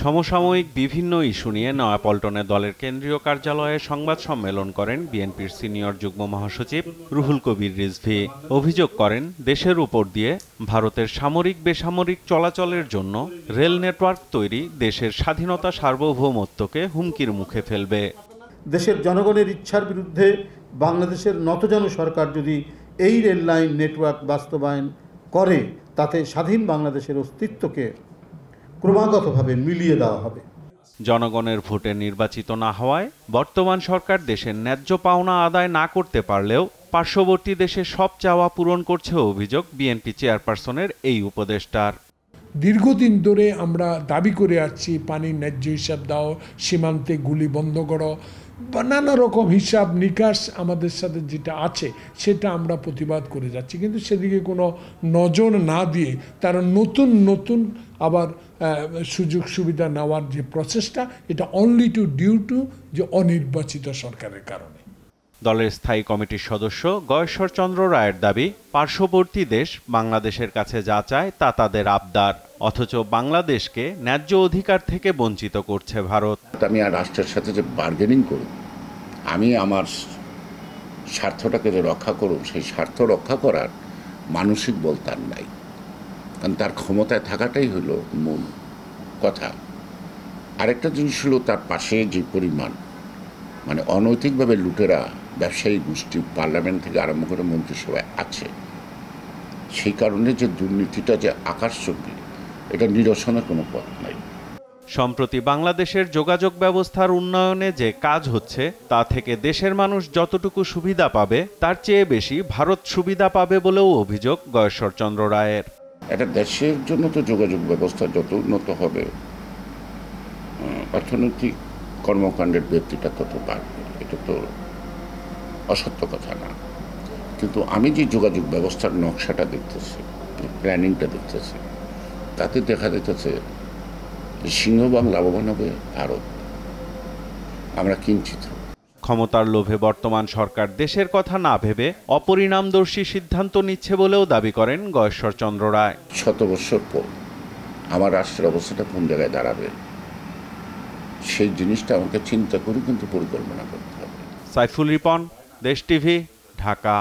সমসাময়িক বিভিন্ন ইস্যু নিয়ে নয়াপল্টনে দলের কেন্দ্রীয় কার্যালয়ে সংবাদ সম্মেলন করেন বিএনপির সিনিয়র যুগ্ম মহাসচিব রুহুল কবির রিজভি অভিযোগ করেন দেশের উপর দিয়ে ভারতের সামরিক বেসামরিক চলাচলের জন্য রেল নেটওয়ার্ক তৈরি দেশের স্বাধীনতা সার্বভৌমত্বকে হুমকির মুখে ফেলবে দেশের জনগণের ইচ্ছার বিরুদ্ধে বাংলাদেশের নতজন সরকার যদি এই রেল লাইন নেটওয়ার্ক বাস্তবায়ন করে তাতে স্বাধীন বাংলাদেশের অস্তিত্বকে ক্রমাগতভাবে মিলিয়ে দেওয়া হবে জনগণের ভোটে নির্বাচিত না হওয়ায় বর্তমান সরকার দেশের ন্যায্য পাওনা আদায় না করতে পারলেও পার্শ্ববর্তী দেশে সব চাওয়া পূরণ করছে অভিযোগ বিএনপি চেয়ারপারসনের এই উপদেষ্টার দীর্ঘদিন ধরে আমরা দাবি করে আসছি পানির ন্যায্য হিসাব দাও সীমান্তে গুলি বন্ধ করো বা নানা রকম হিসাব নিকাশ আমাদের সাথে যেটা আছে সেটা আমরা প্রতিবাদ করে যাচ্ছি কিন্তু সেদিকে কোনো নজর না দিয়ে তারা নতুন নতুন আবার সুযোগ সুবিধা নেওয়ার যে প্রচেষ্টা এটা অনলি টু ডিউ টু যে অনির্বাচিত সরকারের কারণে দলের স্থায়ী কমিটির সদস্য গয়েশ্বরচন্দ্র রায়ের দাবি পার্শ্ববর্তী দেশ বাংলাদেশের কাছে যা চায় তা তাদের আবদার অথচ বাংলাদেশকে ন্যায্য অধিকার থেকে বঞ্চিত করছে ভারত আমি আর রাষ্ট্রের সাথে যে বার্গেনিং করি আমি আমার স্বার্থটাকে যে রক্ষা করুন সেই স্বার্থ রক্ষা করার মানসিক বল তার নাই কারণ তার ক্ষমতায় থাকাটাই হলো মূল কথা আরেকটা জিনিস হলো তার পাশে যে পরিমাণ মানে অনৈতিকভাবে লুটেরা ব্যবসায়ী গোষ্ঠী পার্লামেন্ট থেকে আরম্ভ করে মন্ত্রিসভায় আছে সেই কারণে যে দুর্নীতিটা যে আকাশচম্বী এটা নিরসনের কোনো পথ নাই সম্প্রতি বাংলাদেশের যোগাযোগ ব্যবস্থার উন্নয়নে যে কাজ হচ্ছে তা থেকে দেশের মানুষ যতটুকু সুবিধা পাবে তার চেয়ে বেশি ভারত সুবিধা পাবে বলেও অভিযোগ গয়েশ্বরচন্দ্র রায়ের একটা দেশের জন্য তো যোগাযোগ ব্যবস্থা যত উন্নত হবে অর্থনৈতিক কর্মকাণ্ডের ব্যক্তিটা তত বাড়বে এটা তো অসত্য কথা না কিন্তু আমি যে যোগাযোগ ব্যবস্থার নকশাটা দেখতেছি প্ল্যানিংটা দেখতেছি তাতে দেখা যাইতেছে সিংহবাগ লাভবান হবে ভারত আমরা কিঞ্চিত ক্ষমতার লোভে বর্তমান সরকার দেশের কথা না ভেবে অপরিণামদর্শী সিদ্ধান্ত নিচ্ছে বলেও দাবি করেন চন্দ্র রায় শত বছর পর আমার রাষ্ট্রের অবস্থাটা কোন জায়গায় দাঁড়াবে সেই জিনিসটা আমাকে চিন্তা করে কিন্তু পরিকল্পনা করতে হবে সাইফুল রিপন देश टी ढाका